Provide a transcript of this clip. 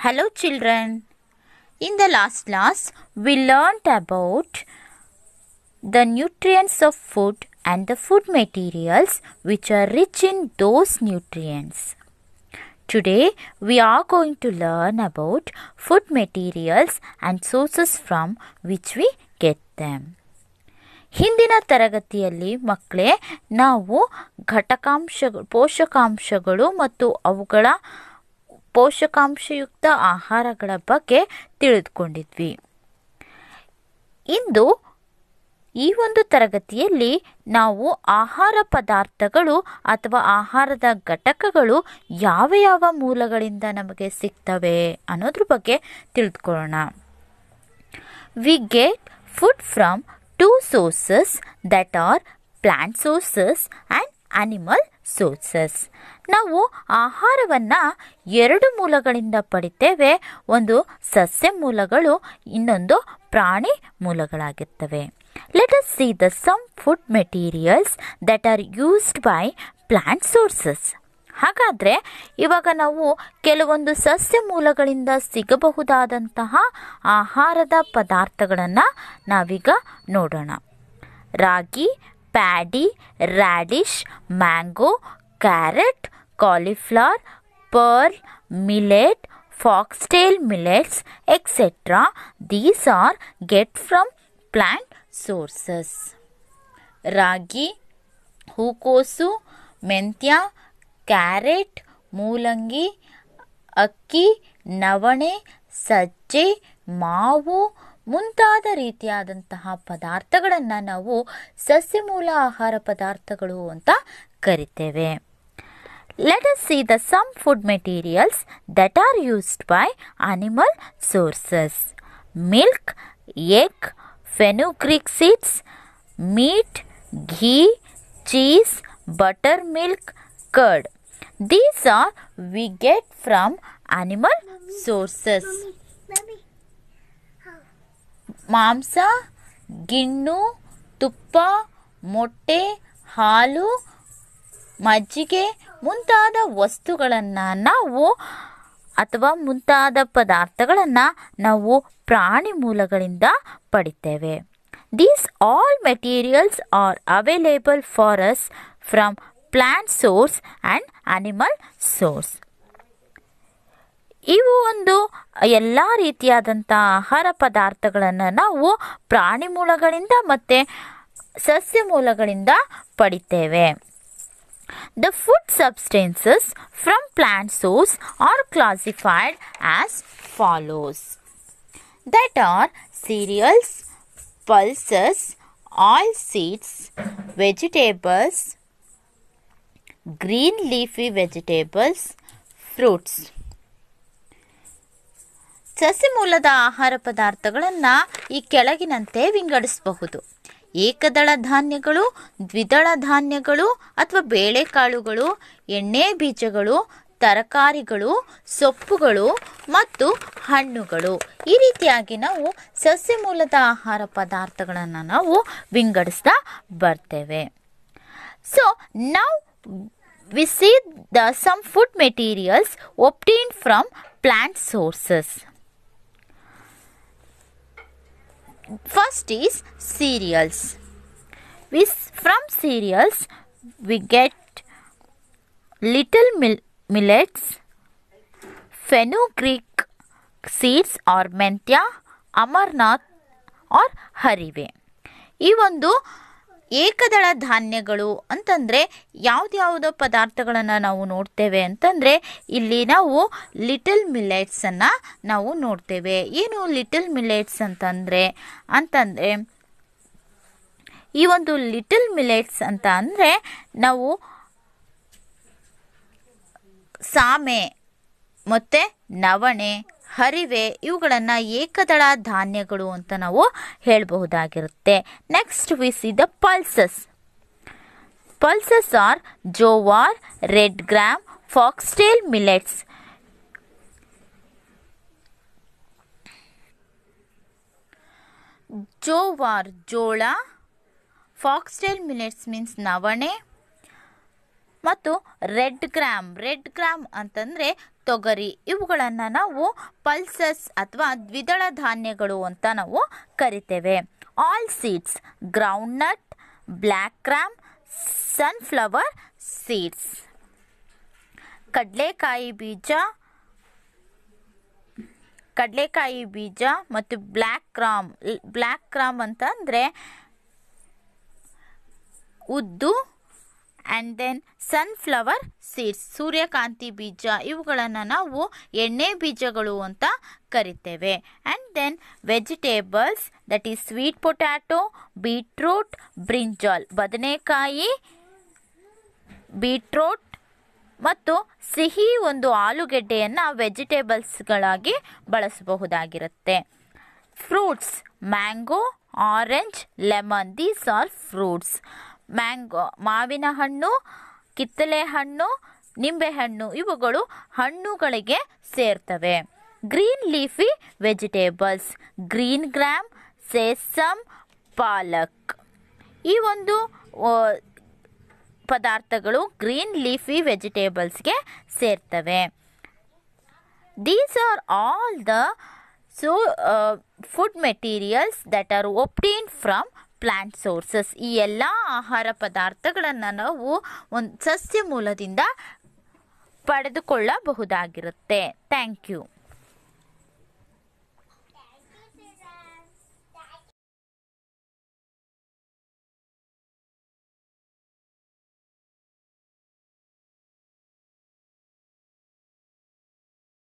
Hello children. In the last class, we learnt about the nutrients of food and the food materials which are rich in those nutrients. Today, we are going to learn about food materials and sources from which we get them. ಹಿಂದಿನ ತರಗತಿಯಲ್ಲಿ ಮಕ್ಕಳೇ ನಾವು ಘಟಕಾಂಶ ಪೋಷಕಾಂಶಗಳು ಮತ್ತು ಅವುಗಳ ಪೋಷಕಾಂಶಯುಕ್ತ ಆಹಾರಗಳ ಬಗ್ಗೆ ತಿಳಿದುಕೊಂಡಿದ್ವಿ ಇಂದು ಈ ಒಂದು ತರಗತಿಯಲ್ಲಿ ನಾವು ಆಹಾರ ಪದಾರ್ಥಗಳು ಅಥವಾ ಆಹಾರದ ಘಟಕಗಳು ಯಾವ ಯಾವ ಮೂಲಗಳಿಂದ ನಮಗೆ ಸಿಗ್ತವೆ ಅನ್ನೋದ್ರ ಬಗ್ಗೆ ತಿಳಿದುಕೊಳ್ಳೋಣ we get food from two sources that are plant sources and animal sources ನಾವು ಆಹಾರವನ್ನು ಎರಡು ಮೂಲಗಳಿಂದ ಪಡಿತೇವೆ ಒಂದು ಸಸ್ಯ ಮೂಲಗಳು ಇನ್ನೊಂದು ಪ್ರಾಣಿ ಮೂಲಗಳಾಗಿರ್ತವೆ Let us see the some food materials that are used by plant sources. ಹಾಗಾದರೆ ಇವಾಗ ನಾವು ಕೆಲವೊಂದು ಸಸ್ಯ ಮೂಲಗಳಿಂದ ಸಿಗಬಹುದಾದಂತಹ ಆಹಾರದ ಪದಾರ್ಥಗಳನ್ನು ನಾವೀಗ ನೋಡೋಣ ragi paddy radish mango carrot cauliflower pearl millet foxtail millets etcetera these are get from plant sources ragi ಹೂಕೋಸು ಮೆಂತ್ಯ ಕ್ಯಾರೆಟ್ ಮೂಲಂಗಿ ಅಕ್ಕಿ ನವಣೆ ಸಜ್ಜೆ ಮಾವು ಮುಂತಾದ ರೀತಿಯಾದಂತಹ ಪದಾರ್ಥಗಳನ್ನು ನಾವು ಸಸ್ಯಮೂಲ ಆಹಾರ ಪದಾರ್ಥಗಳು ಅಂತ ಕರಿತೇವೆ let us see the some food materials that are used by animal sources milk egg seeds meat ghee cheese butter milk curd these are we get from animal sources ಮಾಂಸ ಗಿಣ್ಣು ತುಪ್ಪ ಮೊಟ್ಟೆ ಹಾಲು ಮಜ್ಜಿಗೆ ಮುಂತಾದ ವಸ್ತುಗಳನ್ನು ನಾವು ಅಥವಾ ಮುಂತಾದ ಪದಾರ್ಥಗಳನ್ನು ನಾವು ಪ್ರಾಣಿ ಮೂಲಗಳಿಂದ ಪಡಿತೇವೆ these all materials are available for us from plant source and animal source ಇವು ಒಂದು ಎಲ್ಲ ರೀತಿಯಾದಂಥ ಆಹಾರ ಪದಾರ್ಥಗಳನ್ನು ನಾವು ಪ್ರಾಣಿ ಮೂಲಗಳಿಂದ ಮತ್ತು ಸಸ್ಯ ಮೂಲಗಳಿಂದ ಪಡಿತೇವೆ The food substances from plant source are classified as follows that are cereals, pulses, oil seeds, vegetables, green leafy vegetables, fruits. ಸಸ್ಯ ಮೂಲದ ಆಹಾರ ಪದಾರ್ಥಗಳನ್ನು ಈ ಕೆಳಗಿನಂತೆ ವಿಂಗಡಿಸಬಹುದು ಏಕದಳ ಧಾನ್ಯಗಳು ದ್ವಿದಳ ಧಾನ್ಯಗಳು ಅಥವಾ ಬೇಳೆಕಾಳುಗಳು ಎಣ್ಣೆ ಬೀಜಗಳು ತರಕಾರಿಗಳು ಸೊಪ್ಪುಗಳು ಮತ್ತು ಹಣ್ಣುಗಳು ಈ ರೀತಿಯಾಗಿ ನಾವು ಸಸ್ಯ ಮೂಲದ ಆಹಾರ ಪದಾರ್ಥಗಳನ್ನು ನಾವು ವಿಂಗಡಿಸ್ತಾ ಬರ್ತೇವೆ ಸೊ ನಾವು we see the some food materials obtain from plant sources First is cereals. We, from cereals, we get little millets, fenugreek seeds or menthya, amarnath or harive. ಈ ಒಂದು ಏಕದಳ ಧಾನ್ಯಗಳು ಅಂತಂದರೆ ಯಾವುದ್ಯಾವುದೋ ಪದಾರ್ಥಗಳನ್ನು ನಾವು ನೋಡ್ತೇವೆ ಅಂತಂದರೆ ಇಲ್ಲಿ ನಾವು ಲಿಟಲ್ ಮಿಲೆಟ್ಸನ್ನು ನಾವು ನೋಡ್ತೇವೆ ಏನು ಲಿಟಲ್ ಮಿಲೆಟ್ಸ್ ಅಂತಂದರೆ ಅಂತಂದರೆ ಈ ಒಂದು ಲಿಟಲ್ ಮಿಲೆಟ್ಸ್ ಅಂತ ಅಂದರೆ ನಾವು ಸಾಮೆ ಮತ್ತು ನವಣೆ ಹರಿವೆ ಇವುಗಳನ್ನು ಏಕದಳ ಧಾನ್ಯಗಳು ಅಂತ ನಾವು ಹೇಳಬಹುದಾಗಿರುತ್ತೆ next we see the pulses pulses are jowar red gram foxtail millets jowar ಜೋಳ ಫಾಕ್ಸ್ಟೇಲ್ ಮಿಲೆಟ್ಸ್ ಮೀನ್ಸ್ ನವಣೆ ಮತ್ತು ರೆಡ್ ಗ್ರಾಮ್ ರೆಡ್ ಗ್ರಾಮ್ ಅಂತಂದರೆ ತೊಗರಿ ಇವುಗಳನ್ನು ನಾವು ಪಲ್ಸಸ್ ಅಥವಾ ದ್ವಿದಳ ಧಾನ್ಯಗಳು ಅಂತ ನಾವು ಕರಿತೇವೆ oil seeds groundnut black gram sunflower seeds ಕಡಲೆಕಾಯಿ ಬೀಜ ಕಡಲೆಕಾಯಿ ಬೀಜ ಮತ್ತು ಬ್ಲ್ಯಾಕ್ ಕ್ರಾಮ್ ಬ್ಲ್ಯಾಕ್ ಕ್ರಾಮ್ ಅಂತಂದರೆ ಉದ್ದು ಆ್ಯಂಡ್ ದೆನ್ ಸನ್ಫ್ಲವರ್ ಸೀಡ್ಸ್ ಸೂರ್ಯಕಾಂತಿ ಬೀಜ ಇವುಗಳನ್ನು ನಾವು ಎಣ್ಣೆ ಬೀಜಗಳು ಅಂತ ಕರಿತೇವೆ and then vegetables that is sweet potato beetroot brinjal ಬದನೆಕಾಯಿ ಬೀಟ್ರೂಟ್ ಮತ್ತು ಸಿಹಿ ಒಂದು ಆಲೂಗೆಡ್ಡೆಯನ್ನು ವೆಜಿಟೇಬಲ್ಸ್ಗಳಾಗಿ ಬಳಸಬಹುದಾಗಿರುತ್ತೆ fruits mango orange lemon these are fruits mango ಮಾವಿನ ಹಣ್ಣು ಕಿತ್ತಲೆ ಹಣ್ಣು ನಿಂಬೆಹಣ್ಣು ಇವುಗಳು ಹಣ್ಣುಗಳಿಗೆ ಸೇರ್ತವೆ green leafy vegetables green gram sesame palak ಈ ಒಂದು ಪದಾರ್ಥಗಳು ಗ್ರೀನ್ ಲೀಫಿ ವೆಜಿಟೇಬಲ್ಸ್ಗೆ ಸೇರ್ತವೆ these are all the so food materials that are obtain from plant sources ಈ ಎಲ್ಲ ಆಹಾರ ಪದಾರ್ಥಗಳನ್ನು ನಾವು ಒಂದು ಸಸ್ಯ ಮೂಲದಿಂದ ಪಡೆದುಕೊಳ್ಳಬಹುದಾಗಿರುತ್ತೆ ಥ್ಯಾಂಕ್ ಯು